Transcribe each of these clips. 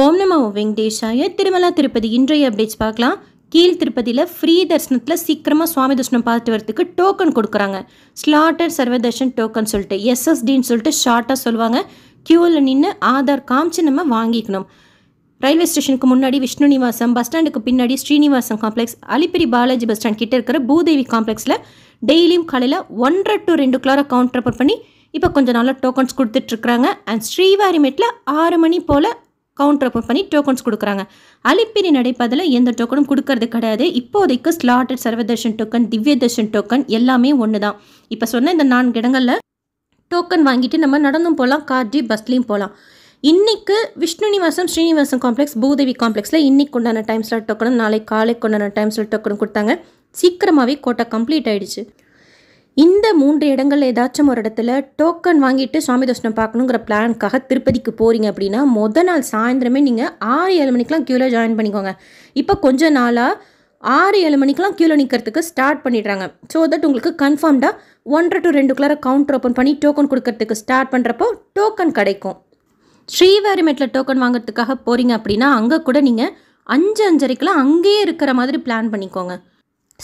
ஓம் நமோ வெங்கடேஷாய திருமலா திருப்பதி இன்றைய அப்டேட்ஸ் பார்க்கலாம் கீழ் திருப்பதியில் ஃப்ரீ தரிசனத்தில் சீக்கிரமாக சுவாமி தர்ஷனம் பார்த்துட்டு வரதுக்கு டோக்கன் கொடுக்குறாங்க ஸ்லாட்டர் சர்வதர்ஷன் டோக்கன் சொல்லிட்டு எஸ்எஸ்டின்னு சொல்லிட்டு ஷார்ட்டாக சொல்லுவாங்க க்யூவில் நின்று ஆதார் காமிச்சு நம்ம வாங்கிக்கணும் ரயில்வே ஸ்டேஷனுக்கு முன்னாடி விஷ்ணு நிவாசம் பஸ் ஸ்டாண்டுக்கு பின்னாடி Srinivasam complex Alipiri Balaji bus stand கிட்டே இருக்கிற பூதேவி காம்ப்ளெக்ஸில் டெய்லியும் காலையில் ஒன்றரை டு ரெண்டு கிளாரை கவுண்டர் பண்ணி இப்போ கொஞ்சம் நாளாக டோக்கன்ஸ் கொடுத்துட்ருக்குறாங்க அண்ட் ஸ்ரீவாரிமேட்டில் ஆறு மணி போல் கவுண்டர் ஓப்பன் பண்ணி டோக்கன்ஸ் கொடுக்குறாங்க அலிப்பிரி நடைபாதையில் எந்த டோக்கனும் கொடுக்கறது கிடையாது இப்போதைக்கு slotted Sarvadarshan token Divyadarshan token எல்லாமே ஒன்று தான் இப்போ சொன்ன இந்த நான்கு இடங்களில் டோக்கன் வாங்கிட்டு நம்ம நடந்தும் போகலாம் கார்ஜி பஸ்லேயும் போகலாம் இன்றைக்கு விஷ்ணுனிவாசம் ஸ்ரீனிவாசம் காம்ப்ளெக்ஸ் பூதேவி காம்ப்ளெக்ஸில் இன்றைக்கு உண்டான டைம் ஸ்லாட் டோக்கனும் நாளைக்கு காலைக்கு உண்டான டைம் ஸ்லாட் டோக்கனும் கொடுத்தாங்க சீக்கிரமாகவே கோட்டை கம்ப்ளீட் ஆகிடுச்சு இந்த மூன்று இடங்கள் ஏதாச்சும் ஒரு இடத்துல டோக்கன் வாங்கிட்டு சுவாமி தர்ஷனம் பார்க்கணுங்கிற பிளானுக்காக திருப்பதிக்கு போகிறீங்க அப்படின்னா மொதல் நாள் சாயந்தரமே நீங்கள் ஆறு ஏழு மணிக்கெலாம் க்யூவில் ஜாயின் பண்ணிக்கோங்க இப்போ கொஞ்ச நாளாக ஆறு ஏழு மணிக்கெலாம் க்யூவில் நிற்கிறதுக்கு ஸ்டார்ட் பண்ணிடுறாங்க ஸோ தட் உங்களுக்கு கன்ஃபார்ம்டாக ஒன்றரை டு ரெண்டுக்குள்ளார கவுண்டர் ஓப்பன் பண்ணி டோக்கன் கொடுக்கறதுக்கு ஸ்டார்ட் பண்ணுறப்போ டோக்கன் கிடைக்கும் ஸ்ரீவாரிமேட்டில் டோக்கன் வாங்குறதுக்காக போகிறீங்க அப்படின்னா அங்கே கூட நீங்கள் அஞ்சு அஞ்சரைக்கெலாம் அங்கேயே இருக்கிற மாதிரி பிளான் பண்ணிக்கோங்க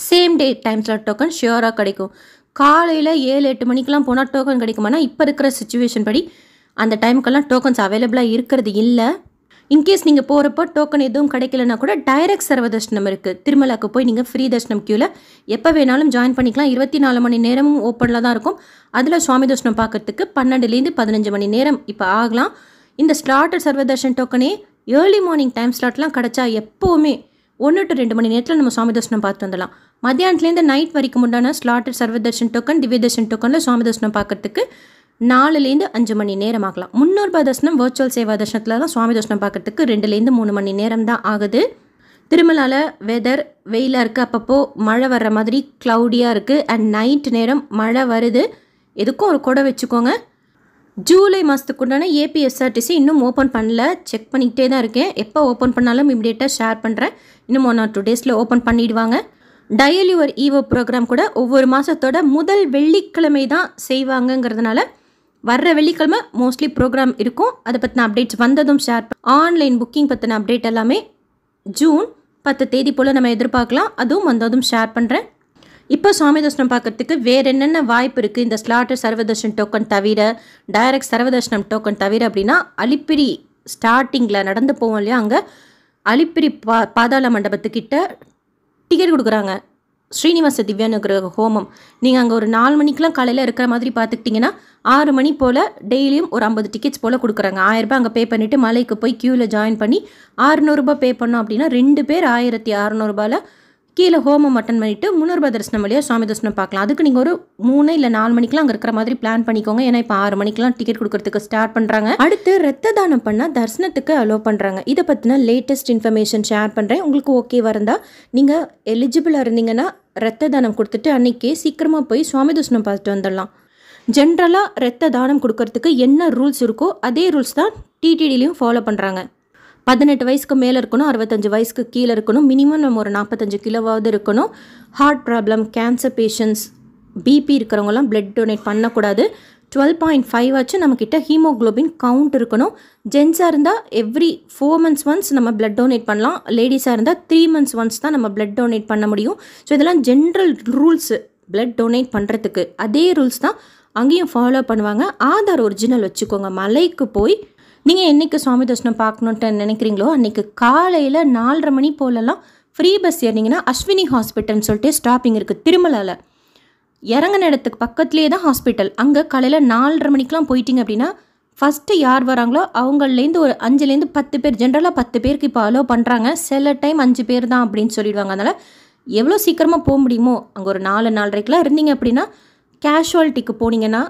சேம் டே டைம்ஸில் டோக்கன் ஷியோராக கிடைக்கும் காலையில் ஏழு எட்டு மணிக்கெலாம் போனால் டோக்கன் கிடைக்குமானா இப்போ இருக்கிற சுச்சுவேஷன் படி அந்த டைமுக்கெல்லாம் டோக்கன்ஸ் அவைலபிளாக இருக்கிறது இல்லை இன்கேஸ் நீங்கள் போகிறப்போ டோக்கன் எதுவும் கிடைக்கலனா கூட டைரக்ட் சர்வ தர்ஷனம் இருக்குது திருமலாக்கு போய் நீங்கள் ஃப்ரீ தர்ஷனம் க்யூவில் எப்போ வேணாலும் ஜாயின் பண்ணிக்கலாம் இருபத்தி நாலு மணி நேரமும் ஓப்பனில் தான் இருக்கும் அதில் சுவாமி தர்ஷனம் பார்க்குறதுக்கு பன்னெண்டுலேருந்து பதினஞ்சு மணி நேரம் இப்போ ஆகலாம் இந்த ஸ்லாட்டர் சர்வதர்ஷன் டோக்கனே ஏர்லி மார்னிங் டைம் ஸ்லாட்லாம் கிடச்சா எப்போவுமே ஒன்று டு ரெண்டு மணி நேரத்தில் நம்ம சுவாமி தர்ஷனம் பார்த்து வந்துடலாம் மத்தியானத்துலேருந்து நைட் வரைக்கும் உண்டான ஸ்லாட்டர் சர்வதர்ஷன் டோக்கன் தர்ஷன் டோக்கனில் சுவாமி தர்ஷனம் பார்க்குறதுக்கு நாலுலேருந்து அஞ்சு மணி நேரம் ஆகலாம் முன்னூறுபா தர்ஷனம் வர்ச்சுவல் சேவா தர்ஷனத்தில் தான் சுவாமி தர்ஷனம் பார்க்குறதுக்கு ரெண்டுலேருந்து மூணு மணி நேரம் தான் ஆகுது திருமலால வெதர் வெயிலாக இருக்குது அப்பப்போ மழை வர்ற மாதிரி க்ளவுடியாக இருக்குது அண்ட் நைட் நேரம் மழை வருது எதுக்கும் ஒரு கொடை வச்சுக்கோங்க ஜூலை மாதத்துக்கு உண்டான ஏபிஎஸ்ஆர்டிசி இன்னும் ஓப்பன் பண்ணல செக் பண்ணிக்கிட்டே தான் இருக்கேன் எப்போ ஓப்பன் பண்ணாலும் இம்மிடியேட்டாக ஷேர் பண்ணுறேன் இன்னும் ஒன் ஆர் டூ டேஸில் ஓப்பன் பண்ணிவிடுவாங்க டயல் யுவர் ஈவோ ப்ரோக்ராம் கூட ஒவ்வொரு மாதத்தோட முதல் வெள்ளிக்கிழமை தான் செய்வாங்கங்கிறதுனால வர்ற வெள்ளிக்கிழமை மோஸ்ட்லி ப்ரோக்ராம் இருக்கும் அதை பற்றின அப்டேட்ஸ் வந்ததும் ஷேர் ஆன்லைன் புக்கிங் பற்றின அப்டேட் எல்லாமே ஜூன் பத்து தேதி போல் நம்ம எதிர்பார்க்கலாம் அதுவும் வந்ததும் ஷேர் பண்ணுறேன் இப்போ சுவாமி தர்ஷனம் பார்க்குறதுக்கு வேறு என்னென்ன வாய்ப்பு இருக்குது இந்த ஸ்லாட்டு சர்வதர்ஷன் டோக்கன் தவிர டைரக்ட் சர்வதர்ஷனம் டோக்கன் தவிர அப்படின்னா அலிப்பிரி ஸ்டார்டிங்கில் நடந்து போவோம் இல்லையா அங்கே அலிப்பிரி பா பாதாள மண்டபத்துக்கிட்ட டிக்கெட் கொடுக்குறாங்க ஸ்ரீனிவாச திவ்யானுங்கிற ஹோமம் நீங்கள் அங்கே ஒரு நாலு மணிக்கெலாம் காலையில் இருக்கிற மாதிரி பார்த்துக்கிட்டிங்கன்னா ஆறு மணி போல் டெய்லியும் ஒரு ஐம்பது டிக்கெட்ஸ் போல் கொடுக்குறாங்க ஆயிரரூபா அங்கே பே பண்ணிவிட்டு மலைக்கு போய் க்யூவில் ஜாயின் பண்ணி ஆறுநூறுபா பே பண்ணோம் அப்படின்னா ரெண்டு பேர் ஆயிரத்தி அறநூறுபாவில் கீழே ஹோமம் அட்டன் பண்ணிவிட்டு முன்னூறுபா தரிசனம் வழியாக சுவாமி தரிசனம் பார்க்கலாம் அதுக்கு நீங்கள் ஒரு மூணு இல்லை நாலு மணிக்கெலாம் அங்கே இருக்கிற மாதிரி பிளான் பண்ணிக்கோங்க ஏன்னா இப்போ ஆறு மணிக்கெலாம் டிக்கெட் கொடுக்கறதுக்கு ஸ்டார்ட் பண்ணுறாங்க அடுத்து ரத்த தானம் பண்ணால் தரிசனத்துக்கு அலோவ் பண்ணுறாங்க இதை பற்றின லேட்டஸ்ட் இன்ஃபர்மேஷன் ஷேர் பண்ணுறேன் உங்களுக்கு ஓகே வரந்தால் நீங்கள் எலிஜிபிளாக இருந்தீங்கன்னா ரத்த தானம் கொடுத்துட்டு அன்றைக்கே சீக்கிரமாக போய் சுவாமி தரிசனம் பார்த்துட்டு வந்துடலாம் ஜென்ரலாக ரத்த தானம் கொடுக்கறதுக்கு என்ன ரூல்ஸ் இருக்கோ அதே ரூல்ஸ் தான் டிடிடிலையும் ஃபாலோ பண்ணுறாங்க பதினெட்டு வயசுக்கு மேலே இருக்கணும் அறுபத்தஞ்சு வயசுக்கு கீழே இருக்கணும் மினிமம் நம்ம ஒரு நாற்பத்தஞ்சு கிலோவாவது இருக்கணும் heart problem cancer patients BP இருக்கிறவங்களாம் பிளட் டொனேட் பண்ணக்கூடாது டுவெல் பாயிண்ட் ஃபைவ் ஆச்சு நம்மக்கிட்ட ஹீமோக்ளோபின் கவுண்ட் இருக்கணும் ஜென்ஸாக இருந்தால் எவ்ரி ஃபோர் மந்த்ஸ் ஒன்ஸ் நம்ம பிளட் டொனேட் பண்ணலாம் லேடிஸாக இருந்தால் த்ரீ மந்த்ஸ் ஒன்ஸ் தான் நம்ம பிளட் டொனேட் பண்ண முடியும் ஸோ இதெல்லாம் ஜென்ரல் ரூல்ஸு பிளட் டொனேட் பண்ணுறதுக்கு அதே ரூல்ஸ் தான் அங்கேயும் ஃபாலோ பண்ணுவாங்க ஆதார் ஒரிஜினல் வச்சுக்கோங்க மலைக்கு போய் நீங்கள் என்றைக்கு சுவாமி தர்ஷனம் பார்க்கணுன்ட்டு நினைக்கிறீங்களோ அன்றைக்கி காலையில் நாலரை மணி போலலாம் ஃப்ரீ பஸ் ஏறினீங்கன்னா அஸ்வினி ஹாஸ்பிட்டல்னு சொல்லிட்டு ஸ்டாப்பிங் இருக்குது திருமலாவில் இறங்கின இடத்துக்கு பக்கத்துலேயே தான் ஹாஸ்பிட்டல் அங்கே காலையில் நாலரை மணிக்கெலாம் போயிட்டீங்க அப்படின்னா ஃபஸ்ட்டு யார் வராங்களோ அவங்கள்லேருந்து ஒரு அஞ்சுலேருந்து பத்து பேர் ஜென்ரலாக பத்து பேருக்கு இப்போ அலோவ் பண்ணுறாங்க சில டைம் அஞ்சு பேர் தான் அப்படின்னு சொல்லிடுவாங்க அதனால் எவ்வளோ சீக்கிரமாக போக முடியுமோ அங்கே ஒரு நாலு நாலரைக்கெலாம் இருந்தீங்க அப்படின்னா கேஷுவாலிட்டிக்கு போனீங்கன்னா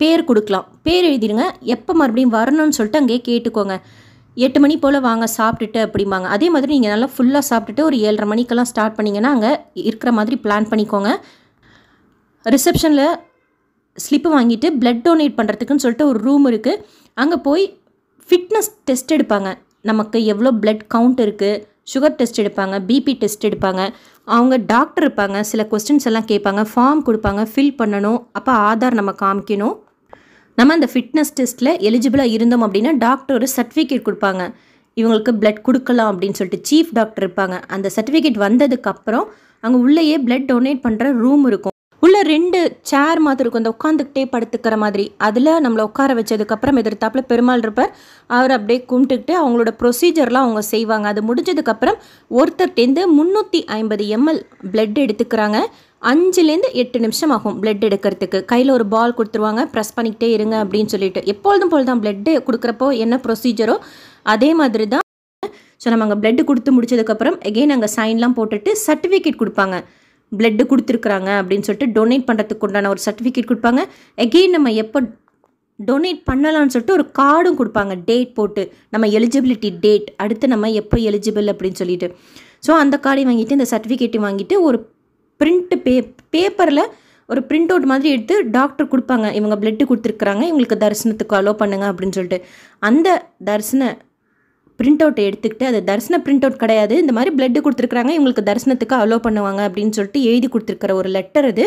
பேர் கொடுக்கலாம் பேர் எழுதிடுங்க எப்போ மறுபடியும் வரணும்னு சொல்லிட்டு அங்கேயே கேட்டுக்கோங்க எட்டு மணி போல் வாங்க சாப்பிட்டுட்டு அப்படிம்பாங்க அதே மாதிரி நீங்கள் நல்லா ஃபுல்லாக சாப்பிட்டுட்டு ஒரு ஏழரை மணிக்கெல்லாம் ஸ்டார்ட் பண்ணிங்கன்னா அங்கே இருக்கிற மாதிரி பிளான் பண்ணிக்கோங்க ரிசப்ஷனில் ஸ்லிப்பு வாங்கிட்டு பிளட் டொனேட் பண்ணுறதுக்குன்னு சொல்லிட்டு ஒரு ரூம் இருக்குது அங்கே போய் ஃபிட்னஸ் டெஸ்ட் எடுப்பாங்க நமக்கு எவ்வளோ பிளட் கவுண்ட் இருக்குது சுகர் டெஸ்ட் எடுப்பாங்க பிபி டெஸ்ட் எடுப்பாங்க அவங்க டாக்டர் இருப்பாங்க சில கொஸ்டின்ஸ் எல்லாம் கேட்பாங்க ஃபார்ம் கொடுப்பாங்க ஃபில் பண்ணணும் அப்போ ஆதார் நம்ம காமிக்கணும் நம்ம அந்த ஃபிட்னஸ் டெஸ்ட்டில் எலிஜிபிளாக இருந்தோம் அப்படின்னா டாக்டர் ஒரு சர்டிஃபிகேட் கொடுப்பாங்க இவங்களுக்கு பிளட் கொடுக்கலாம் அப்படின்னு சொல்லிட்டு சீஃப் டாக்டர் இருப்பாங்க அந்த சர்டிஃபிகேட் வந்ததுக்கப்புறம் அங்கே உள்ளேயே பிளட் டொனேட் பண்ணுற ரூம் இருக்கும் உள்ளே ரெண்டு சேர் மாதிரி இருக்கும் அந்த உட்காந்துக்கிட்டே படுத்துக்கிற மாதிரி அதில் நம்மளை உட்கார வச்சதுக்கப்புறம் எதிர்த்தாப்பில் பெருமாள் இருப்பார் அவர் அப்படியே கும்பிட்டுக்கிட்டு அவங்களோட ப்ரொசீஜர்லாம் அவங்க செய்வாங்க அது முடிஞ்சதுக்கப்புறம் ஒருத்தர்கிட்டேருந்து முந்நூற்றி ஐம்பது எம்எல் பிளட் எடுத்துக்கிறாங்க அஞ்சுலேருந்து எட்டு நிமிஷம் ஆகும் பிளட் எடுக்கிறதுக்கு கையில் ஒரு பால் கொடுத்துருவாங்க ப்ரெஸ் பண்ணிக்கிட்டே இருங்க அப்படின்னு சொல்லிட்டு எப்பொழுதும் போல் தான் பிளட்டு கொடுக்குறப்போ என்ன ப்ரொசீஜரோ அதே மாதிரி தான் ஸோ நம்ம அங்கே பிளட்டு கொடுத்து முடிச்சதுக்கப்புறம் எகெயின் அங்கே சைன்லாம் போட்டுட்டு சர்டிஃபிகேட் கொடுப்பாங்க பிளட்டு கொடுத்துருக்குறாங்க அப்படின்னு சொல்லிட்டு டொனேட் பண்ணுறதுக்கு உண்டான ஒரு சர்டிஃபிகேட் கொடுப்பாங்க எகெயின் நம்ம எப்போ டொனேட் பண்ணலாம்னு சொல்லிட்டு ஒரு கார்டும் கொடுப்பாங்க டேட் போட்டு நம்ம எலிஜிபிலிட்டி டேட் அடுத்து நம்ம எப்போ எலிஜிபிள் அப்படின்னு சொல்லிட்டு ஸோ அந்த கார்டையும் வாங்கிட்டு இந்த சர்டிஃபிகேட்டையும் வாங்கிட்டு ஒரு பிரிண்ட்டு பே பேப்பரில் ஒரு பிரிண்ட் அவுட் மாதிரி எடுத்து டாக்டர் கொடுப்பாங்க இவங்க பிளட்டு கொடுத்துருக்குறாங்க இவங்களுக்கு தரிசனத்துக்கு அலோவ் பண்ணுங்க அப்படின்னு சொல்லிட்டு அந்த தரிசன பிரிண்ட் அவுட்டை எடுத்துக்கிட்டு அது தரிசன பிரிண்ட் அவுட் கிடையாது இந்த மாதிரி பிளட்டு கொடுத்துருக்குறாங்க இவங்களுக்கு தரிசனத்துக்கு அலோவ் பண்ணுவாங்க அப்படின்னு சொல்லிட்டு எழுதி கொடுத்துருக்குற ஒரு லெட்டர் அது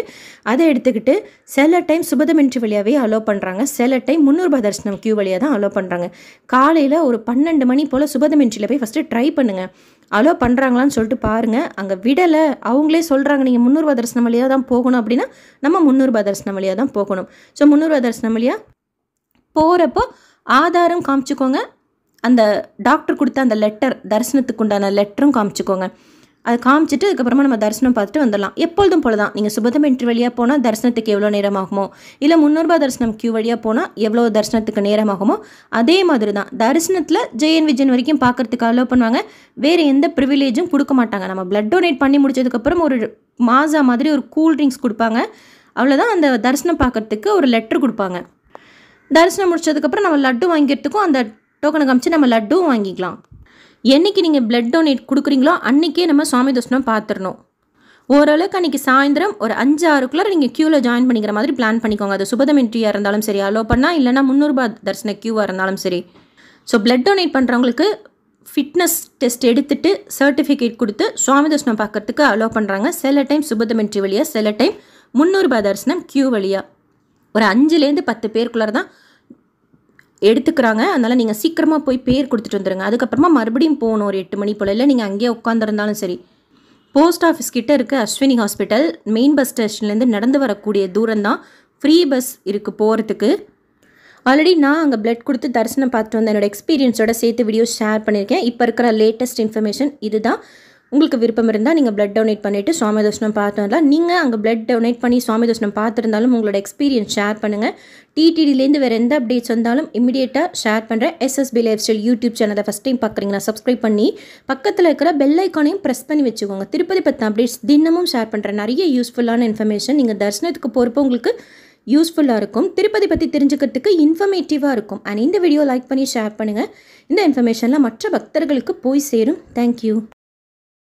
அதை எடுத்துக்கிட்டு சில டைம் சுபதமின்றி வழியாகவே அலோ பண்ணுறாங்க சில டைம் முந்நூறுபா தரிசனம் கியூ வழியாக தான் அலோ பண்ணுறாங்க காலையில் ஒரு பன்னெண்டு மணி போல் சுபதமின்றியில் போய் ஃபஸ்ட்டு ட்ரை பண்ணுங்கள் அலோ பண்ணுறாங்களான்னு சொல்லிட்டு பாருங்கள் அங்கே விடலை அவங்களே சொல்கிறாங்க நீங்கள் முந்நூறுபா தரிசனம் வழியாக தான் போகணும் அப்படின்னா நம்ம முந்நூறுபா தரிசனம் வழியாக தான் போகணும் ஸோ முந்நூறுபா தரிசனம் வழியாக போகிறப்போ ஆதாரம் காமிச்சுக்கோங்க அந்த டாக்டர் கொடுத்த அந்த லெட்டர் தரிசனத்துக்கு உண்டான லெட்டரும் காமிச்சுக்கோங்க அதை காமிச்சிட்டு அதுக்கப்புறமா நம்ம தரிசனம் பார்த்துட்டு வந்துடலாம் எப்பொழுதும் போல தான் நீங்கள் சுபதம் என்ட்ரி வழியாக போனால் தரிசனத்துக்கு எவ்வளோ நேரமாகுமோ இல்லை முந்நூறுபா தரிசனம் கியூ வழியாக போனால் எவ்வளோ தரிசனத்துக்கு நேரம் ஆகுமோ அதே மாதிரி தான் தரிசனத்தில் ஜெயன் விஜயன் வரைக்கும் பார்க்குறதுக்கு அலோவ் பண்ணுவாங்க வேறு எந்த ப்ரிவிலேஜும் கொடுக்க மாட்டாங்க நம்ம பிளட் டொனேட் பண்ணி முடிச்சதுக்கப்புறம் ஒரு மாசா மாதிரி ஒரு கூல் ட்ரிங்க்ஸ் கொடுப்பாங்க அவ்வளோதான் அந்த தரிசனம் பார்க்குறதுக்கு ஒரு லெட்ரு கொடுப்பாங்க தரிசனம் முடிச்சதுக்கப்புறம் நம்ம லட்டு வாங்கிறதுக்கும் அந்த டோக்கனை காமிச்சு நம்ம லட்டும் வாங்கிக்கலாம் என்றைக்கு நீங்கள் பிளட் டொனேட் கொடுக்குறீங்களோ அன்றைக்கே நம்ம சுவாமி தர்ஷனம் பார்த்துடணும் ஓரளவுக்கு அன்றைக்கி சாயந்தரம் ஒரு அஞ்சு ஆறுக்குள்ளே நீங்கள் க்யூவில் ஜாயின் பண்ணிக்கிற மாதிரி பிளான் பண்ணிக்கோங்க அது சுபதம் என்ட்ரியாக இருந்தாலும் சரி அலோ பண்ணால் இல்லைனா முந்நூறுபா தரிசன க்யூவாக இருந்தாலும் சரி ஸோ பிளட் டொனேட் பண்ணுறவங்களுக்கு ஃபிட்னஸ் டெஸ்ட் எடுத்துகிட்டு சர்டிஃபிகேட் கொடுத்து சுவாமி தர்ஷனம் பார்க்குறதுக்கு அலோவ் பண்ணுறாங்க சில டைம் சுபதம் என்ட்ரி வழியாக சில டைம் முந்நூறுபா தரிசனம் க்யூ வழியாக ஒரு அஞ்சுலேருந்து பத்து பேருக்குள்ளே தான் எடுத்துக்கிறாங்க அதனால் நீங்கள் சீக்கிரமாக போய் பேர் கொடுத்துட்டு வந்துடுங்க அதுக்கப்புறமா மறுபடியும் போகணும் ஒரு எட்டு மணி போல் இல்லை நீங்கள் அங்கேயே உட்காந்துருந்தாலும் சரி போஸ்ட் ஆஃபீஸ் கிட்டே இருக்க அஸ்வினி ஹாஸ்பிட்டல் மெயின் பஸ் ஸ்டேஷன்லேருந்து நடந்து வரக்கூடிய தூரம் தான் ஃப்ரீ பஸ் இருக்குது போகிறதுக்கு ஆல்ரெடி நான் அங்கே பிளட் கொடுத்து தரிசனம் பார்த்துட்டு வந்த என்னோடய எக்ஸ்பீரியன்ஸோட சேர்த்து வீடியோ ஷேர் பண்ணியிருக்கேன் இப்போ இருக்கிற லேட்டஸ்ட் இன்ஃபர்மேஷன் இதுதான் உங்களுக்கு விருப்பம் இருந்தால் நீங்கள் பிளட் டொனேட் பண்ணிவிட்டு சுவாமி தர்ஷனம் பார்த்துடலாம் நீங்கள் அங்கே பிளட் டொனேட் பண்ணி சுவாமி தர்ஷனம் பார்த்துருந்தாலும் உங்களோட எக்ஸ்பீரியன்ஸ் ஷேர் பண்ணுங்கள் டிடிடிலேருந்து வேறு எந்த அப்டேட்ஸ் வந்தாலும் இமீடியட்டாக ஷேர் பண்ணுறேன் எஸ்எஸ்பி லைஃப் ஸ்டைல் யூடியூப் சேனலை ஃபஸ்ட் டைம் பார்க்குறீங்கன்னா சப்ஸ்கிரைப் பண்ணி பக்கத்தில் இருக்கிற பெல் ஐக்கானையும் ப்ரெஸ் பண்ணி வச்சுக்கோங்க திருப்பதி பற்றின அப்டேட்ஸ் தினமும் ஷேர் பண்ணுறேன் நிறைய யூஸ்ஃபுல்லான இன்ஃபர்மேஷன் நீங்கள் தர்ஷனத்துக்கு போகிறப்போ உங்களுக்கு யூஸ்ஃபுல்லாக இருக்கும் திருப்பதி பற்றி தெரிஞ்சுக்கிறதுக்கு இன்ஃபர்மேட்டிவாக இருக்கும் அண்ட் இந்த வீடியோ லைக் பண்ணி ஷேர் பண்ணுங்கள் இந்த இன்ஃபர்மேஷன்லாம் மற்ற பக்தர்களுக்கு போய் சேரும் தேங்க்யூ